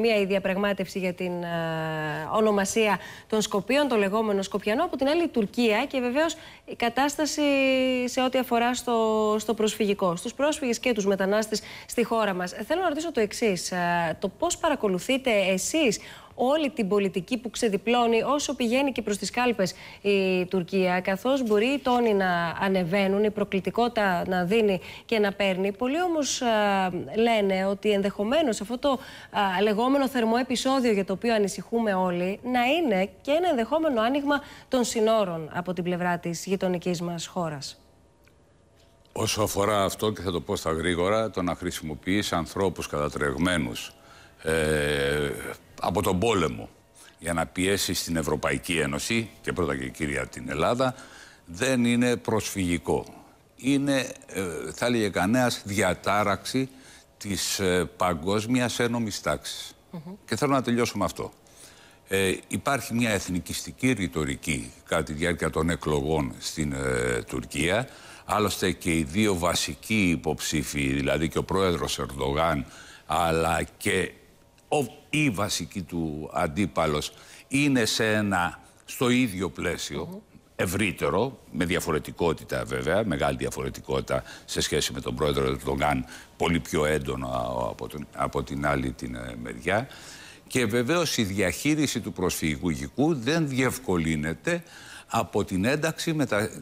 Μία η διαπραγμάτευση για την ε, ονομασία των Σκοπίων, το λεγόμενο Σκοπιανό, από την άλλη η Τουρκία και βεβαίως η κατάσταση σε ό,τι αφορά στο, στο προσφυγικό, στους πρόσφυγες και τους μετανάστες στη χώρα μας. Θέλω να ρωτήσω το εξής: ε, Το πώς παρακολουθείτε εσείς όλη την πολιτική που ξεδιπλώνει όσο πηγαίνει και προς τις κάλπες η Τουρκία. καθώς μπορεί οι τόνοι να ανεβαίνουν, η προκλητικότητα να δίνει και να παίρνει. Πολλοί όμως λένε ότι ενδεχομένως αυτό το λεγόμενο θερμό επεισόδιο για το οποίο ανησυχούμε όλοι να είναι και ένα ενδεχόμενο άνοιγμα των συνόρων από την πλευρά της γειτονικής μας χώρας. Όσο αφορά αυτό, και θα το πω στα γρήγορα, το να χρησιμοποιείς ανθρώπους κατατρεγμένους ε, από τον πόλεμο για να πιέσει στην Ευρωπαϊκή Ένωση και πρώτα και κύρια την Ελλάδα δεν είναι προσφυγικό. Είναι, ε, θα έλεγε κανένας, διατάραξη της ε, παγκόσμιας ένομης τάξης. Και θέλω να τελειώσω με αυτό. Ε, υπάρχει μια εθνικιστική ρητορική κατά τη διάρκεια των εκλογών στην ε, Τουρκία. Άλλωστε και οι δύο βασικοί υποψήφοι, δηλαδή και ο πρόεδρος Ερντογάν αλλά και ο, η βασική του αντίπαλος είναι σε ένα, στο ίδιο πλαίσιο, ευρύτερο, με διαφορετικότητα βέβαια, μεγάλη διαφορετικότητα σε σχέση με τον πρόεδρο Ερντογάν, πολύ πιο έντονο από, τον, από την άλλη την ε, μεριά. Και βεβαίως η διαχείριση του προσφυγικού δεν διευκολύνεται από την ένταξη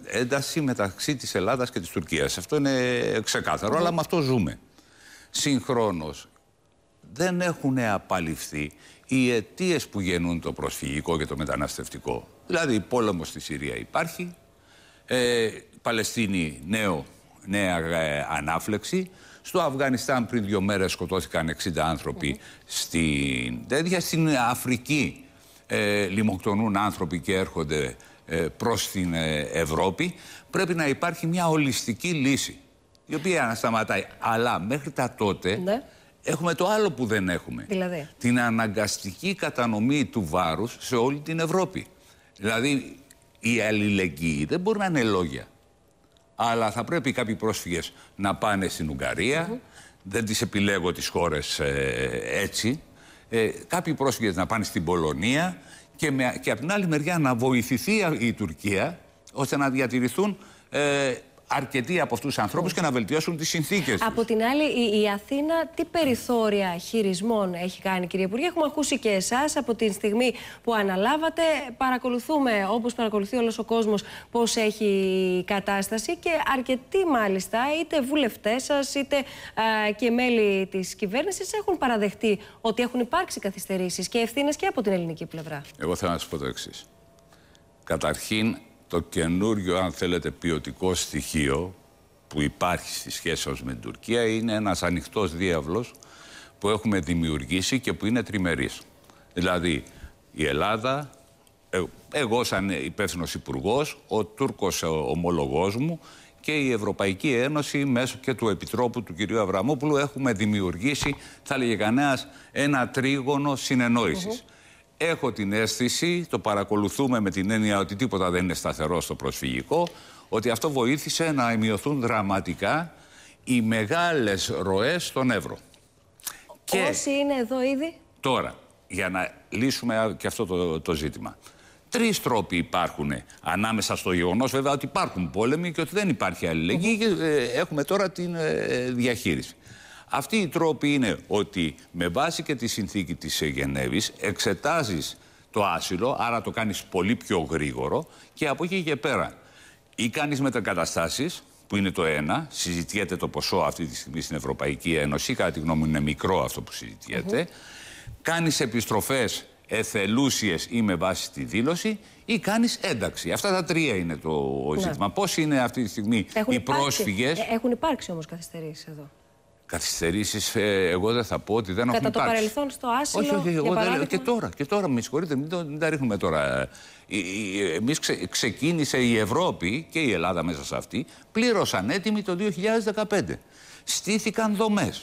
ένταση μεταξύ της Ελλάδας και της Τουρκίας. Αυτό είναι ξεκάθαρο, ναι. αλλά με αυτό ζούμε. Συγχρόνως, δεν έχουν απαλληφθεί οι αιτίες που γεννούν το προσφυγικό και το μεταναστευτικό. Δηλαδή, πόλεμος στη Συρία υπάρχει, ε, Παλαιστίνη νέο, νέα ε, ανάφλεξη. Στο Αφγανιστάν πριν δύο μέρες σκοτώθηκαν 60 άνθρωποι ναι. στην τέτοια. Στην Αφρική ε, λιμοκτονούν άνθρωποι και έρχονται ε, προς την ε, Ευρώπη. Πρέπει να υπάρχει μια ολιστική λύση, η οποία να σταματάει. Αλλά μέχρι τα τότε... Ναι έχουμε το άλλο που δεν έχουμε. Δηλαδή? Την αναγκαστική κατανομή του βάρους σε όλη την Ευρώπη. Δηλαδή η αλληλεγγύη δεν μπορεί να είναι λόγια. Αλλά θα πρέπει κάποιοι πρόσφυγες να πάνε στην Ουγγαρία. Δεν τις επιλέγω τις χώρες ε, έτσι. Ε, κάποιοι πρόσφυγες να πάνε στην Πολωνία και, και από την άλλη μεριά να βοηθηθεί η Τουρκία ώστε να διατηρηθούν ε, αρκετοί από αυτούς τους ανθρώπους και να βελτιώσουν τις συνθήκες. Από την άλλη, η, η Αθήνα τι περιθώρια χειρισμών έχει κάνει, κύριε Υπουργέ. Έχουμε ακούσει και εσάς από την στιγμή που αναλάβατε. Παρακολουθούμε, όπως παρακολουθεί όλος ο κόσμος, πώς έχει η κατάσταση και αρκετοί μάλιστα, είτε βουλευτές σας, είτε α, και μέλη της κυβέρνησης, έχουν παραδεχτεί ότι έχουν υπάρξει καθυστερήσεις και ευθύνες και από την ελληνική πλευρά. Εγώ θέλω να σας πω το εξής. Καταρχήν, το καινούριο, αν θέλετε, ποιοτικό στοιχείο που υπάρχει στη σχέση μας με την Τουρκία είναι ένας ανοιχτός διάβλος που έχουμε δημιουργήσει και που είναι τριμερής. Δηλαδή η Ελλάδα, ε, εγώ σαν υπεύθυνος υπουργός, ο Τούρκος ομολογός μου και η Ευρωπαϊκή Ένωση μέσω και του Επιτρόπου του κυρίου Αβραμόπουλου έχουμε δημιουργήσει, θα λέγε κανένας, ένα τρίγωνο συνεννόησης έχω την αίσθηση, το παρακολουθούμε με την έννοια ότι τίποτα δεν είναι σταθερό στο προσφυγικό, ότι αυτό βοήθησε να μειωθούν δραματικά οι μεγάλες ροές στον Εύρο. Και Όσοι είναι εδώ ήδη. Τώρα, για να λύσουμε και αυτό το, ζήτημα. Τρεις τρόποι υπάρχουν ανάμεσα στο γεγονός βέβαια ότι υπάρχουν πόλεμοι και ότι δεν υπάρχει αλληλεγγύη και ε, έχουμε τώρα την ε, διαχείριση. Αυτή η τρόπη είναι ότι με βάση και τη συνθήκη της Γενέβης εξετάζεις το άσυλο, άρα το κάνεις πολύ πιο γρήγορο και από εκεί και πέρα ή κάνεις μετακαταστάσεις που είναι το ένα, συζητιέται το ποσό αυτή τη στιγμή στην Ευρωπαϊκή Ένωση, κατά τη γνώμη μου είναι μικρό αυτό που συζητιέται, mm-hmm. κάνεις επιστροφές εθελούσιες ή με βάση τη δήλωση ή κάνεις ένταξη. Αυτά τα τρία είναι το ναι. ζήτημα. Ναι. Πώς είναι αυτή τη στιγμή οι υπάρξει. πρόσφυγες... Έχουν υπάρξει όμως καθυστερήσεις εδώ. Καθυστερήσεις ε, εγώ δεν θα πω ότι δεν Κατά έχουν Κατά το παρελθόν στο άσυλο, όχι, εγώ παράδειγμα... και τώρα, και τώρα, με συγχωρείτε, μην, τα ρίχνουμε τώρα. Εμεί ξεκίνησε η Ευρώπη και η Ελλάδα μέσα σε αυτή, πλήρωσαν ανέτοιμη το 2015. Στήθηκαν δομές.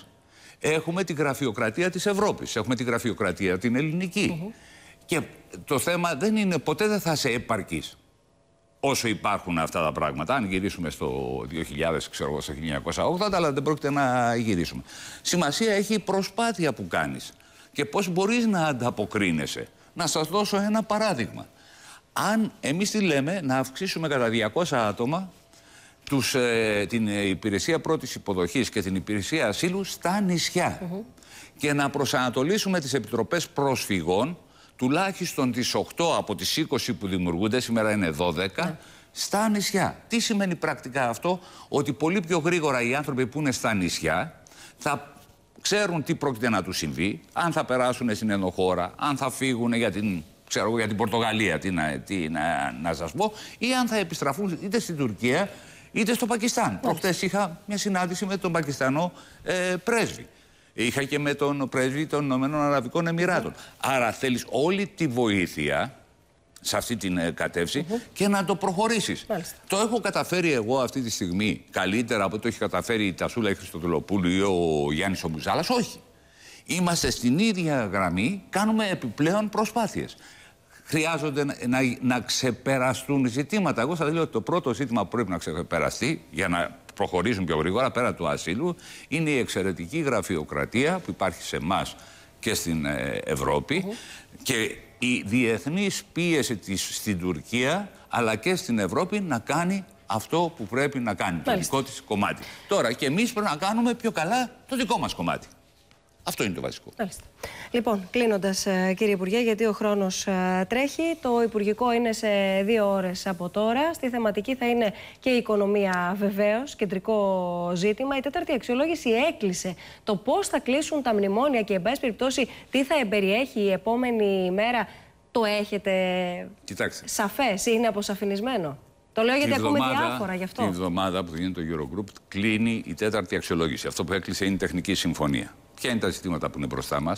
Έχουμε τη γραφειοκρατία της Ευρώπης, έχουμε τη γραφειοκρατία την ελληνική. Και το θέμα δεν είναι, ποτέ δεν θα σε επαρκεί όσο υπάρχουν αυτά τα πράγματα. Αν γυρίσουμε στο 2000, ξέρω εγώ, στο 1980, αλλά δεν πρόκειται να γυρίσουμε. Σημασία έχει η προσπάθεια που κάνεις και πώς μπορείς να ανταποκρίνεσαι. Να σας δώσω ένα παράδειγμα. Αν εμείς τι λέμε, να αυξήσουμε κατά 200 άτομα τους, ε, την υπηρεσία πρώτης υποδοχής και την υπηρεσία ασύλου στα νησιά. Και να προσανατολίσουμε τις επιτροπές προσφυγών τουλάχιστον τις 8 από τις 20 που δημιουργούνται, σήμερα είναι 12, ναι. στα νησιά. Τι σημαίνει πρακτικά αυτό, ότι πολύ πιο γρήγορα οι άνθρωποι που είναι στα νησιά θα ξέρουν τι πρόκειται να τους συμβεί, αν θα περάσουν στην ενοχώρα, αν θα φύγουν για την ξέρω για την Πορτογαλία, τι να, τι να, να σας πω, ή αν θα επιστραφούν είτε στην Τουρκία είτε στο Πακιστάν. Προχτές είχα μια συνάντηση με τον Πακιστανό ε, πρέσβη. Είχα και με τον πρέσβη των Ηνωμένων Αραβικών Εμμυράτων. Άρα θέλεις όλη τη βοήθεια σε αυτή την ε, κατεύθυνση και να το προχωρήσεις. Το έχω καταφέρει εγώ αυτή τη στιγμή καλύτερα από το έχει καταφέρει η Τασούλα η Χριστοδουλοπούλου ή ο Γιάννης Ομπουζάλα. Όχι. Είμαστε στην ίδια γραμμή, κάνουμε επιπλέον προσπάθειες. Χρειάζονται να, να, να ξεπεραστούν ζητήματα. Εγώ θα λέω ότι το πρώτο ζήτημα που πρέπει να ξεπεραστεί για να προχωρήσουν πιο γρήγορα πέρα του ασύλου είναι η εξαιρετική γραφειοκρατία που υπάρχει σε εμάς και στην ε, ευρωπη και η διεθνής πίεση της στην Τουρκία αλλά και στην Ευρώπη να κάνει αυτό που πρέπει να κάνει, το δικό της κομμάτι. Τώρα και εμείς πρέπει να κάνουμε πιο καλά το δικό μας κομμάτι. Αυτό είναι το βασικό. Άλιστα. Λοιπόν, κλείνοντας, ε, κύριε Υπουργέ, γιατί ο χρόνος ε, τρέχει. Το Υπουργικό είναι σε δύο ώρες από τώρα. Στη θεματική θα είναι και η οικονομία, βεβαίως, κεντρικό ζήτημα. Η τέταρτη αξιολόγηση έκλεισε το πώς θα κλείσουν τα μνημόνια και, εν πάση περιπτώσει, τι θα εμπεριέχει η επόμενη μέρα. Το έχετε σαφέ. σαφές, είναι αποσαφηνισμένο. Το λέω γιατί ακούμε διάφορα γι' αυτό. Την εβδομάδα που γίνεται το Eurogroup κλείνει η τέταρτη αξιολόγηση. Αυτό που έκλεισε είναι η τεχνική συμφωνία ποια είναι τα ζητήματα που είναι μπροστά μας.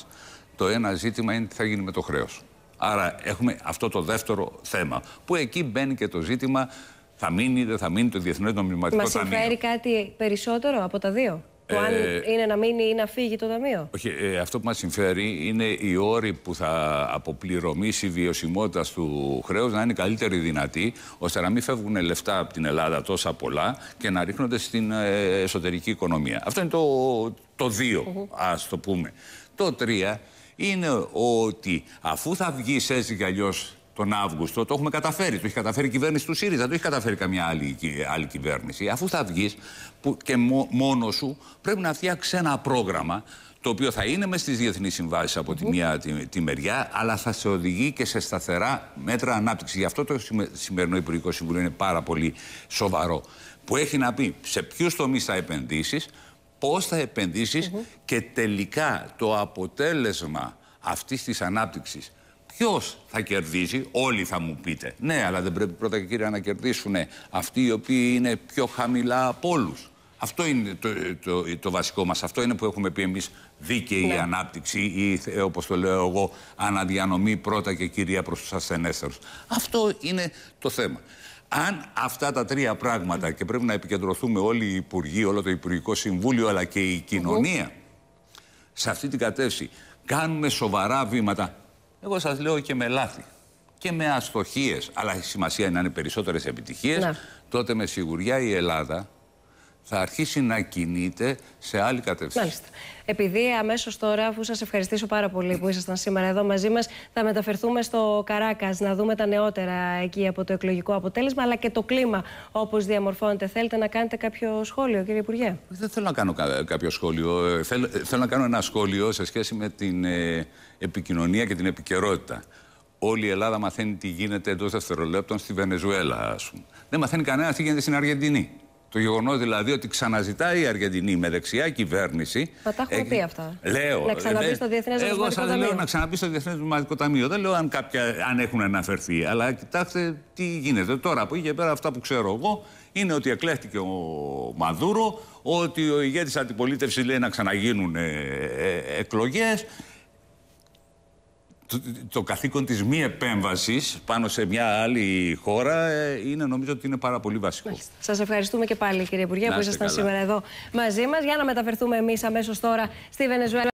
Το ένα ζήτημα είναι τι θα γίνει με το χρέος. Άρα έχουμε αυτό το δεύτερο θέμα. Που εκεί μπαίνει και το ζήτημα θα μείνει ή δεν θα μείνει το Διεθνές Νομισματικό Ταμείο. Μας συμφέρει κάτι περισσότερο από τα δύο. Που ε, αν είναι να μείνει ή να φύγει το ταμείο. Όχι, ε, αυτό που μας συμφέρει είναι οι όροι που θα αποπληρωμήσει η βιωσιμότητα του χρέους να είναι καλύτερη δυνατή, ώστε να μην φεύγουν λεφτά από την Ελλάδα τόσα πολλά και να ρίχνονται στην ε, εσωτερική οικονομία. Αυτό είναι το, το δύο ας το πούμε. Το τρία είναι ότι αφού θα βγεις έτσι κι αλλιώς τον Αύγουστο, το έχουμε καταφέρει. Το έχει καταφέρει η κυβέρνηση του ΣΥΡΙΖΑ, το έχει καταφέρει καμιά άλλη, άλλη κυβέρνηση. Αφού θα βγεις και μόνος σου, πρέπει να φτιάξεις ένα πρόγραμμα το οποίο θα είναι μες στις διεθνείς συμβάσεις από τη μία τη, μεριά, αλλά θα σε οδηγεί και σε σταθερά μέτρα ανάπτυξης. Γι' αυτό το σημερινό Υπουργικό Συμβούλιο είναι πάρα πολύ σοβαρό. Που έχει να πει σε ποιους τομείς θα επενδύσεις, πώς θα επενδύσεις mm και τελικά το αποτέλεσμα αυτής της ανάπτυξης. Ποιος θα κερδίζει, όλοι θα μου πείτε. Ναι, αλλά δεν πρέπει πρώτα και κυρία να κερδίσουν αυτοί οι οποίοι είναι πιο χαμηλά από όλους. Αυτό είναι το, το, το, βασικό μας. Αυτό είναι που έχουμε πει εμείς δίκαιη ναι. ανάπτυξη ή όπως το λέω εγώ αναδιανομή πρώτα και κυρία προς τους ασθενέστερους. Αυτό είναι το θέμα. Αν αυτά τα τρία πράγματα και πρέπει να επικεντρωθούμε όλοι οι υπουργοί, όλο το Υπουργικό Συμβούλιο αλλά και η κοινωνία σε αυτή την κατεύθυνση κάνουμε σοβαρά βήματα εγώ σας λέω και με λάθη και με αστοχίες, αλλά η σημασία είναι να είναι περισσότερες επιτυχίες, ναι. τότε με σιγουριά η Ελλάδα θα αρχίσει να κινείται σε άλλη κατεύθυνση. Μάλιστα. Επειδή αμέσως τώρα, αφού σας ευχαριστήσω πάρα πολύ που ήσασταν σήμερα εδώ μαζί μας, θα μεταφερθούμε στο Καράκας να δούμε τα νεότερα εκεί από το εκλογικό αποτέλεσμα, αλλά και το κλίμα όπως διαμορφώνεται. Θέλετε να κάνετε κάποιο σχόλιο, κύριε Υπουργέ. Δεν θέλω να κάνω κάποιο σχόλιο. Ε, θέλω, ε, θέλω να κάνω ένα σχόλιο σε σχέση με την ε, επικοινωνία και την επικαιρότητα. Όλη η Ελλάδα μαθαίνει τι γίνεται εντός δευτερολέπτων στη Βενεζουέλα, ας πούμε. Δεν μαθαίνει κανένας τι γίνεται στην Αργεντινή. Το γεγονός δηλαδή ότι ξαναζητάει η Αργεντινή με δεξιά κυβέρνηση. Μα τα έχουν πει αυτά. Λέω. Να ξαναμπεί στο Διεθνές Εγώ σας λέω να ξαναμπεί στο Διεθνές Ταμείο. Δεν λέω αν, κάποια, αν έχουν αναφερθεί. Αλλά κοιτάξτε τι γίνεται. Τώρα από εκεί και πέρα αυτά που ξέρω εγώ είναι ότι εκλέχτηκε ο Μαδούρο, ότι ο ηγέτης αντιπολίτευσης λέει να ξαναγίνουν ε, ε, εκλογές το, καθήκον της μη επέμβασης πάνω σε μια άλλη χώρα ε, είναι νομίζω ότι είναι πάρα πολύ βασικό. Σας ευχαριστούμε και πάλι κύριε Υπουργέ που ήσασταν σήμερα εδώ μαζί μας για να μεταφερθούμε εμείς αμέσως τώρα στη Βενεζουέλα.